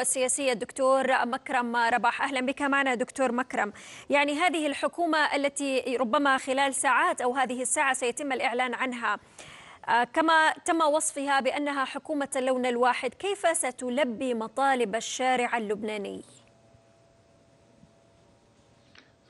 السياسية الدكتور مكرم رباح أهلا بك معنا دكتور مكرم يعني هذه الحكومة التي ربما خلال ساعات أو هذه الساعة سيتم الإعلان عنها آه، كما تم وصفها بأنها حكومة اللون الواحد كيف ستلبي مطالب الشارع اللبناني؟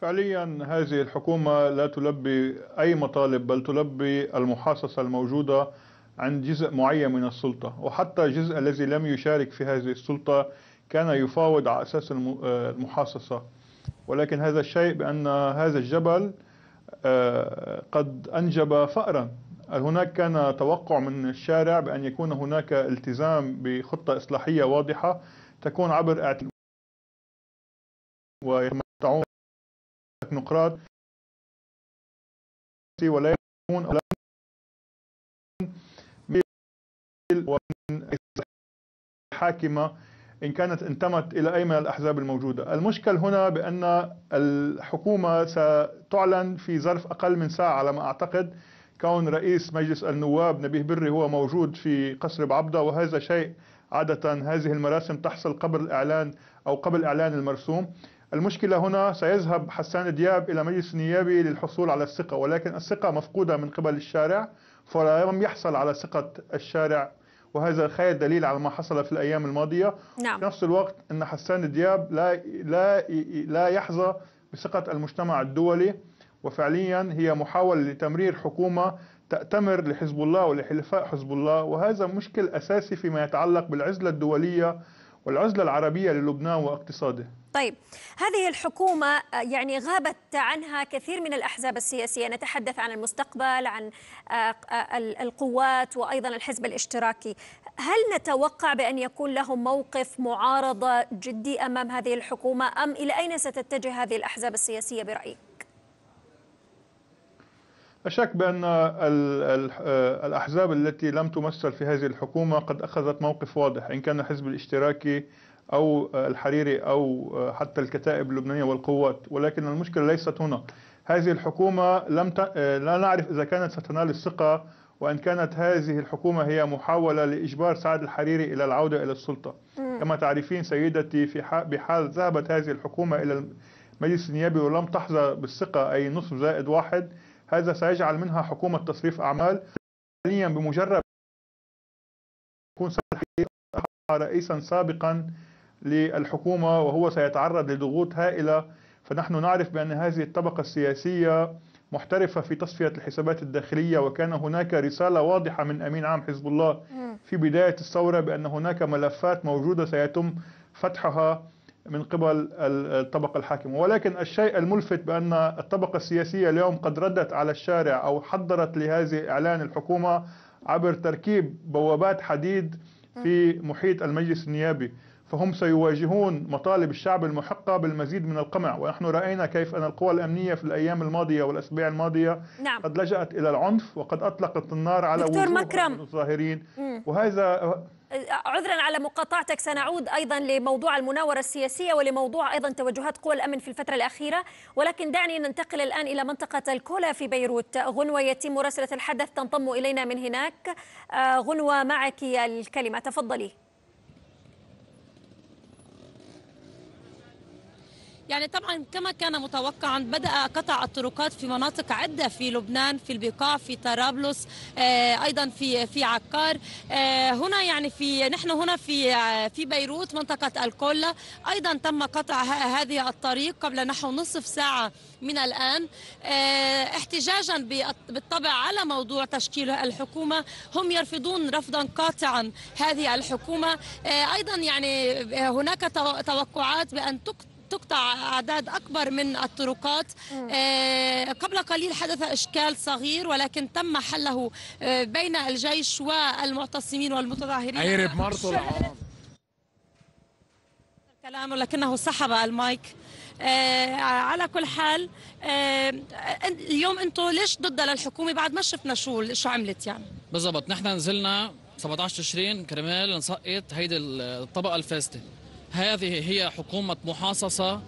فعليا هذه الحكومة لا تلبي أي مطالب بل تلبي المحاصصة الموجودة عن جزء معين من السلطة وحتى الجزء الذي لم يشارك في هذه السلطة كان يفاوض على أساس المحاصصة ولكن هذا الشيء بأن هذا الجبل آه، قد أنجب فأرا هناك كان توقع من الشارع بأن يكون هناك التزام بخطة إصلاحية واضحة تكون عبر اعتماد ويتمتعون تكنوقراط ولا يكون الحاكمة إن كانت انتمت إلى أي من الأحزاب الموجودة المشكل هنا بأن الحكومة ستعلن في ظرف أقل من ساعة على ما أعتقد كون رئيس مجلس النواب نبيه بري هو موجود في قصر بعبدة وهذا شيء عادة هذه المراسم تحصل قبل الإعلان أو قبل إعلان المرسوم المشكلة هنا سيذهب حسان دياب إلى مجلس نيابي للحصول على الثقة ولكن الثقة مفقودة من قبل الشارع فلم يحصل على ثقة الشارع وهذا خير دليل على ما حصل في الأيام الماضية نعم. في نفس الوقت أن حسان دياب لا, لا, لا يحظى بثقة المجتمع الدولي وفعليا هي محاولة لتمرير حكومة تأتمر لحزب الله ولحلفاء حزب الله وهذا مشكل أساسي فيما يتعلق بالعزلة الدولية والعزلة العربية للبنان واقتصاده طيب هذه الحكومة آه، يعني غابت عنها كثير من الأحزاب السياسية نتحدث عن المستقبل عن آه، آه، القوات وأيضا الحزب الاشتراكي هل نتوقع بأن يكون لهم موقف معارضة جدي أمام هذه الحكومة أم إلى أين ستتجه هذه الأحزاب السياسية برأيك؟ لا شك بأن الأحزاب التي لم تمثل في هذه الحكومة قد أخذت موقف واضح إن كان الحزب الاشتراكي أو آه، الحريري أو آه، حتى الكتائب اللبنانية والقوات ولكن المشكلة ليست هنا هذه الحكومة لم ت... آه، لا نعرف إذا كانت ستنال الثقة وأن كانت هذه الحكومة هي محاولة لإجبار سعد الحريري إلى العودة إلى السلطة كما تعرفين سيدتي في ح... بحال ذهبت هذه الحكومة إلى المجلس النيابي ولم تحظى بالثقة أي نصف زائد واحد هذا سيجعل منها حكومة تصريف أعمال حاليا بمجرد يكون رئيسا سابقا للحكومة وهو سيتعرض لضغوط هائلة فنحن نعرف بأن هذه الطبقة السياسية محترفة في تصفية الحسابات الداخلية وكان هناك رسالة واضحة من أمين عام حزب الله في بداية الثورة بأن هناك ملفات موجودة سيتم فتحها من قبل الطبقة الحاكمة ولكن الشيء الملفت بأن الطبقة السياسية اليوم قد ردت على الشارع أو حضرت لهذه إعلان الحكومة عبر تركيب بوابات حديد في محيط المجلس النيابي فهم سيواجهون مطالب الشعب المحقة بالمزيد من القمع ونحن رأينا كيف أن القوى الأمنية في الأيام الماضية والأسابيع الماضية نعم. قد لجأت إلى العنف وقد أطلقت النار على دكتور مكرم الظاهرين وهذا عذرا على مقاطعتك سنعود ايضا لموضوع المناوره السياسيه ولموضوع ايضا توجهات قوى الامن في الفتره الاخيره ولكن دعني ننتقل الان الى منطقه الكولا في بيروت غنوه يتم مراسله الحدث تنضم الينا من هناك آه، غنوه معك الكلمه تفضلي يعني طبعا كما كان متوقعا بدأ قطع الطرقات في مناطق عدة في لبنان في البقاع في طرابلس آه، أيضا في في عكار آه، هنا يعني في نحن هنا في آه، في بيروت منطقة الكولا أيضا تم قطع هذه الطريق قبل نحو نصف ساعة من الآن احتجاجا بالطبع على موضوع تشكيل الحكومة هم يرفضون رفضا قاطعا هذه الحكومة أيضا يعني هناك توقعات بأن تقطع تقطع أعداد أكبر من الطرقات آه، قبل قليل حدث إشكال صغير ولكن تم حله آه، بين الجيش والمعتصمين والمتظاهرين عيرب مرته الكلام ولكنه سحب المايك آه على كل حال آه اليوم انتم ليش ضد للحكومه بعد ما شفنا شو شو عملت يعني بالضبط نحن نزلنا 17 تشرين كرمال نسقط هيدي الطبقه الفاسده هذه هي حكومة محاصصة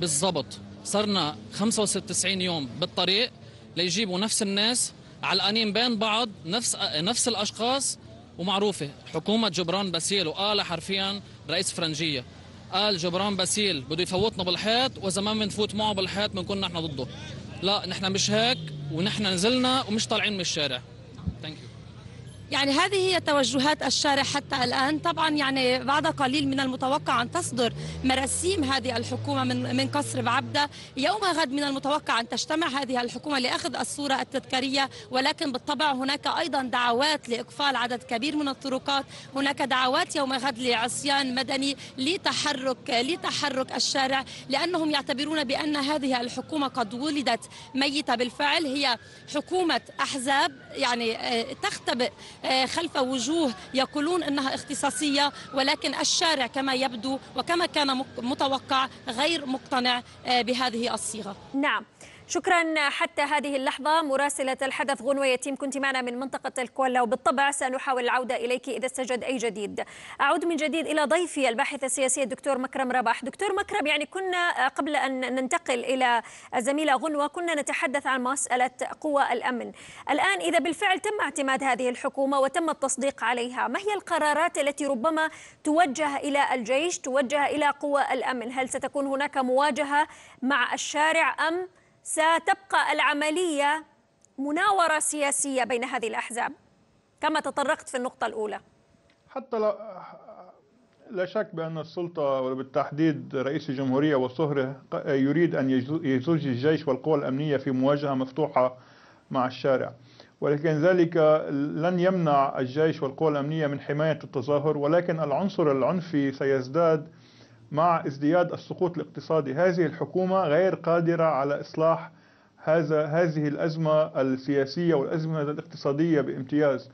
بالضبط صرنا 95 يوم بالطريق ليجيبوا نفس الناس علقانين بين بعض نفس نفس الاشخاص ومعروفه حكومه جبران باسيل وقال حرفيا رئيس فرنجيه قال جبران باسيل بده يفوتنا بالحيط واذا ما بنفوت معه بالحيط بنكون نحن ضده لا نحن مش هيك ونحن نزلنا ومش طالعين من الشارع ثانك يو يعني هذه هي توجهات الشارع حتى الآن طبعا يعني بعد قليل من المتوقع أن تصدر مراسيم هذه الحكومة من, من قصر بعبدة يوم غد من المتوقع أن تجتمع هذه الحكومة لأخذ الصورة التذكارية ولكن بالطبع هناك أيضا دعوات لإقفال عدد كبير من الطرقات هناك دعوات يوم غد لعصيان مدني لتحرك لتحرك الشارع لأنهم يعتبرون بأن هذه الحكومة قد ولدت ميتة بالفعل هي حكومة أحزاب يعني آه، تختبئ آه، خلف وجوه يقولون انها اختصاصيه ولكن الشارع كما يبدو وكما كان متوقع غير مقتنع آه، بهذه الصيغه. نعم. شكرا حتى هذه اللحظة مراسلة الحدث غنوة يتيم كنت معنا من منطقة الكولا وبالطبع سنحاول العودة إليك إذا استجد أي جديد أعود من جديد إلى ضيفي الباحث السياسي الدكتور مكرم رباح دكتور مكرم يعني كنا قبل أن ننتقل إلى الزميلة غنوة كنا نتحدث عن مسألة قوى الأمن الآن إذا بالفعل تم اعتماد هذه الحكومة وتم التصديق عليها ما هي القرارات التي ربما توجه إلى الجيش توجه إلى قوى الأمن هل ستكون هناك مواجهة مع الشارع أم ستبقى العملية مناورة سياسية بين هذه الأحزاب كما تطرقت في النقطة الأولى حتى لا, لا شك بأن السلطة وبالتحديد رئيس الجمهورية وصهره يريد أن يزوج الجيش والقوى الأمنية في مواجهة مفتوحة مع الشارع ولكن ذلك لن يمنع الجيش والقوى الأمنية من حماية التظاهر ولكن العنصر العنفي سيزداد مع ازدياد السقوط الاقتصادي هذه الحكومة غير قادرة على إصلاح هذا هذه الأزمة السياسية والأزمة الاقتصادية بامتياز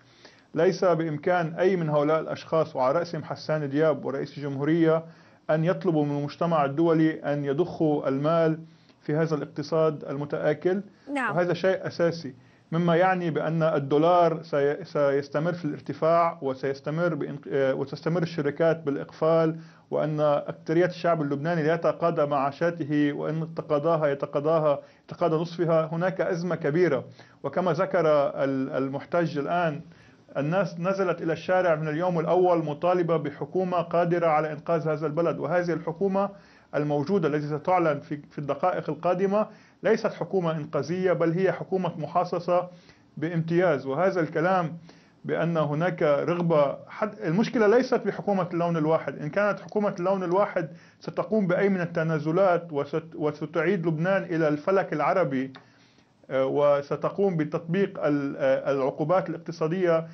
ليس بإمكان أي من هؤلاء الأشخاص وعلى رأسهم حسان دياب ورئيس الجمهورية أن يطلبوا من المجتمع الدولي أن يضخوا المال في هذا الاقتصاد المتآكل نعم. وهذا شيء أساسي مما يعني بأن الدولار سيستمر في الارتفاع وسيستمر بإنق... آه، وتستمر الشركات بالإقفال وأن أكثرية الشعب اللبناني لا يتقاضى معاشاته وإن تقاضاها يتقاضاها يتقاضى نصفها هناك أزمة كبيرة وكما ذكر المحتج الآن الناس نزلت إلى الشارع من اليوم الأول مطالبة بحكومة قادرة على إنقاذ هذا البلد وهذه الحكومة الموجودة التي ستعلن في الدقائق القادمة ليست حكومة إنقاذية بل هي حكومة محاصصة بامتياز وهذا الكلام بأن هناك رغبة حد المشكلة ليست بحكومة اللون الواحد إن كانت حكومة اللون الواحد ستقوم بأي من التنازلات وست... وستعيد لبنان إلى الفلك العربي وستقوم بتطبيق العقوبات الاقتصادية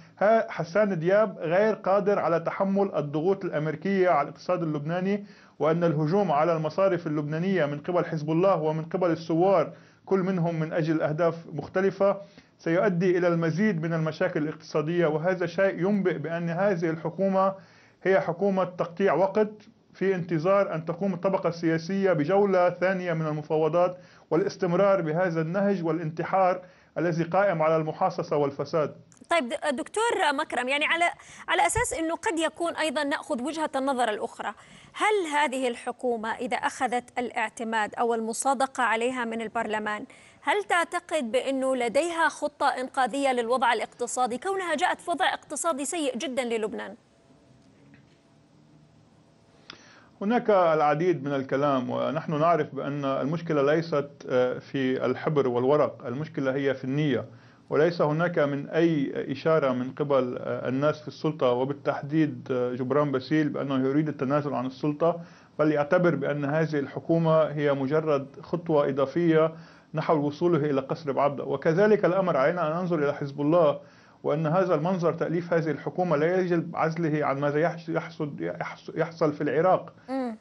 حسان دياب غير قادر على تحمل الضغوط الأمريكية على الاقتصاد اللبناني وأن الهجوم على المصارف اللبنانية من قبل حزب الله ومن قبل الثوار كل منهم من أجل أهداف مختلفة سيؤدي إلى المزيد من المشاكل الاقتصادية وهذا شيء ينبئ بأن هذه الحكومة هي حكومة تقطيع وقت في انتظار أن تقوم الطبقة السياسية بجولة ثانية من المفاوضات والاستمرار بهذا النهج والانتحار الذي قائم على المحاصصة والفساد طيب دكتور مكرم يعني على على اساس انه قد يكون ايضا ناخذ وجهه النظر الاخرى، هل هذه الحكومه اذا اخذت الاعتماد او المصادقه عليها من البرلمان، هل تعتقد بانه لديها خطه انقاذيه للوضع الاقتصادي كونها جاءت في وضع اقتصادي سيء جدا للبنان؟ هناك العديد من الكلام ونحن نعرف بأن المشكلة ليست آه، في الحبر والورق المشكلة هي في النية وليس هناك من أي إشارة من قبل آه، الناس في السلطة وبالتحديد آه، جبران باسيل بأنه يريد التنازل عن السلطة بل يعتبر بأن هذه الحكومة هي مجرد خطوة إضافية نحو وصوله إلى قصر بعبدة وكذلك الأمر علينا أن ننظر إلى حزب الله وأن هذا المنظر تأليف هذه الحكومة لا يجلب عزله عن ماذا يحصل, يحصل في العراق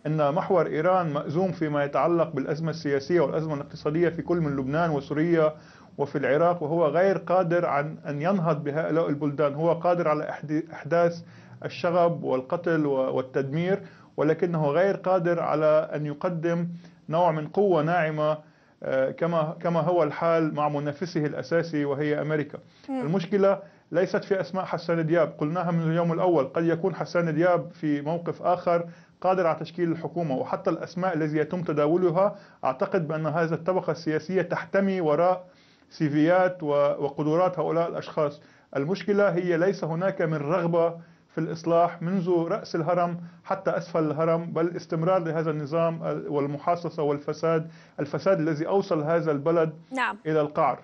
أن محور إيران مأزوم فيما يتعلق بالأزمة السياسية والأزمة الاقتصادية في كل من لبنان وسوريا وفي العراق وهو غير قادر عن أن ينهض بهؤلاء البلدان هو قادر على إحداث الشغب والقتل والتدمير ولكنه غير قادر على أن يقدم نوع من قوة ناعمة آه، كما كما هو الحال مع منافسه الاساسي وهي امريكا المشكله ليست في أسماء حسان دياب قلناها من اليوم الأول قد يكون حسان دياب في موقف آخر قادر على تشكيل الحكومة وحتى الأسماء التي يتم تداولها أعتقد بأن هذه الطبقة السياسية تحتمي وراء سيفيات وقدرات هؤلاء الأشخاص المشكلة هي ليس هناك من رغبة في الإصلاح منذ رأس الهرم حتى أسفل الهرم بل استمرار لهذا النظام والمحاصصة والفساد الفساد الذي أوصل هذا البلد نعم. إلى القعر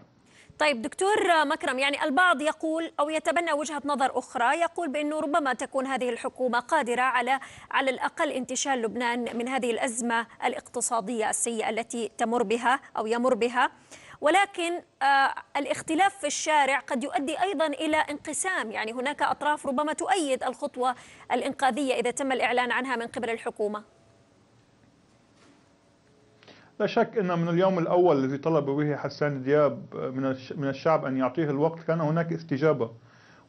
طيب دكتور مكرم يعني البعض يقول او يتبنى وجهه نظر اخرى يقول بانه ربما تكون هذه الحكومه قادره على على الاقل انتشال لبنان من هذه الازمه الاقتصاديه السيئه التي تمر بها او يمر بها ولكن آه، الاختلاف في الشارع قد يؤدي ايضا الى انقسام يعني هناك اطراف ربما تؤيد الخطوه الانقاذيه اذا تم الاعلان عنها من قبل الحكومه لا شك أن من اليوم الأول الذي طلب به حسان دياب من الشعب أن يعطيه الوقت كان هناك استجابة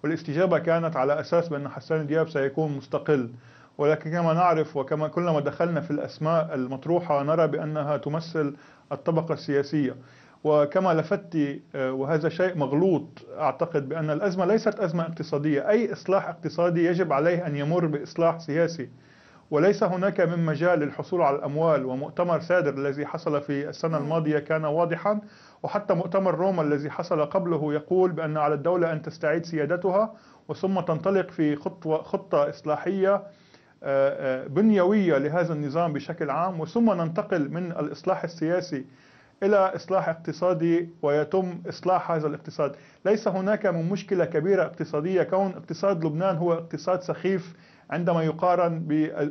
والاستجابة كانت على أساس بأن حسان دياب سيكون مستقل ولكن كما نعرف وكما كلما دخلنا في الأسماء المطروحة نرى بأنها تمثل الطبقة السياسية وكما لفت آه، وهذا شيء مغلوط أعتقد بأن الأزمة ليست أزمة اقتصادية أي إصلاح اقتصادي يجب عليه أن يمر بإصلاح سياسي وليس هناك من مجال للحصول على الأموال ومؤتمر سادر الذي حصل في السنة الماضية كان واضحا وحتى مؤتمر روما الذي حصل قبله يقول بأن على الدولة أن تستعيد سيادتها وثم تنطلق في خطوة خطة إصلاحية آه، آه، بنيوية لهذا النظام بشكل عام وثم ننتقل من الإصلاح السياسي إلى إصلاح اقتصادي ويتم إصلاح هذا الاقتصاد ليس هناك من مشكلة كبيرة اقتصادية كون اقتصاد لبنان هو اقتصاد سخيف عندما يقارن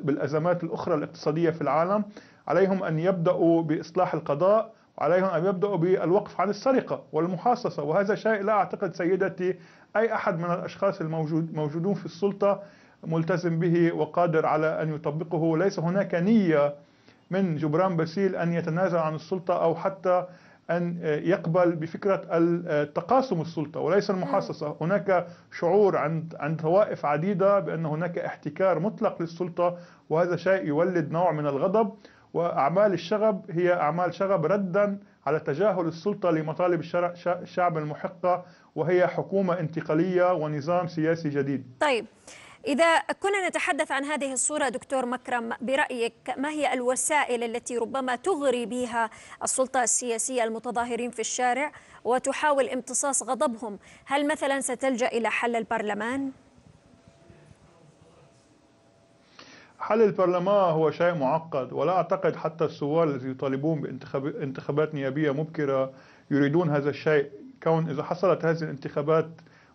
بالأزمات الأخرى الاقتصادية في العالم عليهم أن يبدأوا بإصلاح القضاء وعليهم أن يبدأوا بالوقف عن السرقة والمحاصصة وهذا شيء لا أعتقد سيدتي أي أحد من الأشخاص الموجودون في السلطة ملتزم به وقادر على أن يطبقه ليس هناك نية من جبران باسيل أن يتنازل عن السلطة أو حتى أن يقبل بفكرة التقاسم السلطة وليس المحاصصة آه. هناك شعور عند, عند طوائف عديدة بأن هناك احتكار مطلق للسلطة وهذا شيء يولد نوع من الغضب وأعمال الشغب هي أعمال شغب ردا على تجاهل السلطة لمطالب الشعب المحقة وهي حكومة انتقالية ونظام سياسي جديد طيب إذا كنا نتحدث عن هذه الصورة دكتور مكرم برأيك ما هي الوسائل التي ربما تغري بها السلطة السياسية المتظاهرين في الشارع وتحاول امتصاص غضبهم هل مثلا ستلجأ إلى حل البرلمان؟ حل البرلمان هو شيء معقد ولا أعتقد حتى الثوار الذين يطالبون بانتخابات نيابية مبكرة يريدون هذا الشيء كون إذا حصلت هذه الانتخابات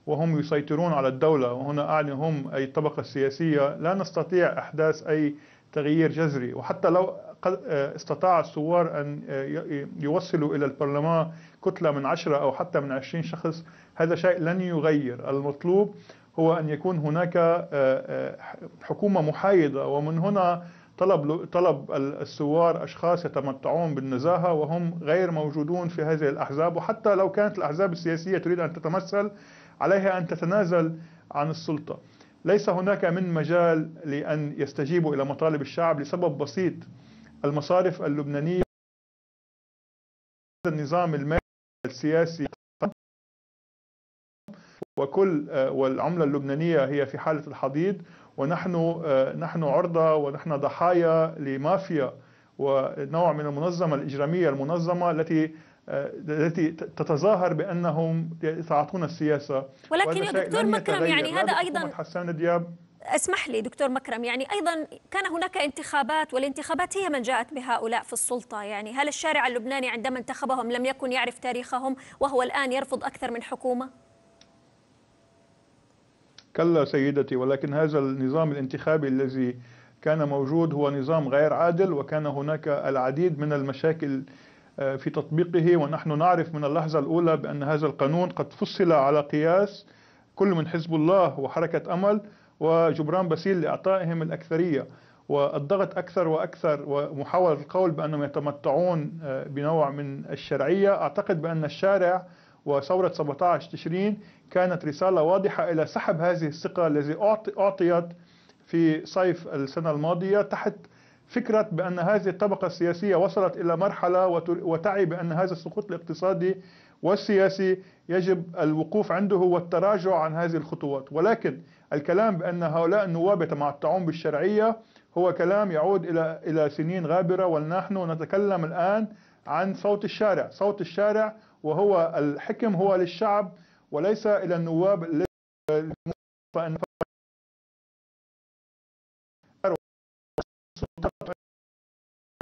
وهم يسيطرون على الدولة وهنا أعني هم أي الطبقة السياسية لا نستطيع إحداث أي تغيير جذري وحتى لو قد آه، استطاع الثوار أن آه، يوصلوا إلى البرلمان كتلة من عشرة أو حتى من عشرين شخص هذا شيء لن يغير المطلوب هو أن يكون هناك آه، حكومة محايدة ومن هنا طلب طلب الثوار اشخاص يتمتعون بالنزاهه وهم غير موجودون في هذه الاحزاب وحتى لو كانت الاحزاب السياسيه تريد ان تتمثل عليها أن تتنازل عن السلطة ليس هناك من مجال لأن يستجيبوا إلى مطالب الشعب لسبب بسيط المصارف اللبنانية النظام المالي السياسي وكل والعملة اللبنانية هي في حالة الحضيض ونحن نحن عرضة ونحن ضحايا لمافيا ونوع من المنظمة الإجرامية المنظمة التي آه، التي تتظاهر بانهم يتعاطون السياسه ولكن يا دكتور مكرم يعني هذا ايضا حسان دياب اسمح لي دكتور مكرم يعني ايضا كان هناك انتخابات والانتخابات هي من جاءت بهؤلاء في السلطه يعني هل الشارع اللبناني عندما انتخبهم لم يكن يعرف تاريخهم وهو الان يرفض اكثر من حكومه؟ كلا سيدتي ولكن هذا النظام الانتخابي الذي كان موجود هو نظام غير عادل وكان هناك العديد من المشاكل آه، في تطبيقه ونحن نعرف من اللحظة الأولى بأن هذا القانون قد فصل على قياس كل من حزب الله وحركة أمل وجبران باسيل لإعطائهم الأكثرية والضغط أكثر وأكثر ومحاولة القول بأنهم يتمتعون آه، بنوع من الشرعية أعتقد بأن الشارع وثورة 17 تشرين كانت رسالة واضحة إلى سحب هذه الثقة التي أعطيت في صيف السنة الماضية تحت فكرة بأن هذه الطبقة السياسية وصلت إلى مرحلة وتعي بأن هذا السقوط الاقتصادي والسياسي يجب الوقوف عنده والتراجع عن هذه الخطوات ولكن الكلام بأن هؤلاء النواب يتمتعون بالشرعية هو كلام يعود إلى إلى سنين غابرة ونحن نتكلم الآن عن صوت الشارع صوت الشارع وهو الحكم هو للشعب وليس إلى النواب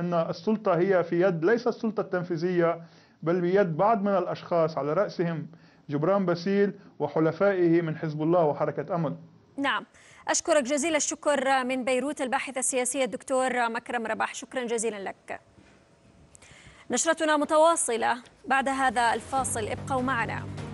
أن السلطة هي في يد ليس السلطة التنفيذية بل بيد بعض من الأشخاص على رأسهم جبران باسيل وحلفائه من حزب الله وحركة أمل نعم أشكرك جزيل الشكر من بيروت الباحث السياسي الدكتور مكرم رباح شكرا جزيلا لك نشرتنا متواصلة بعد هذا الفاصل ابقوا معنا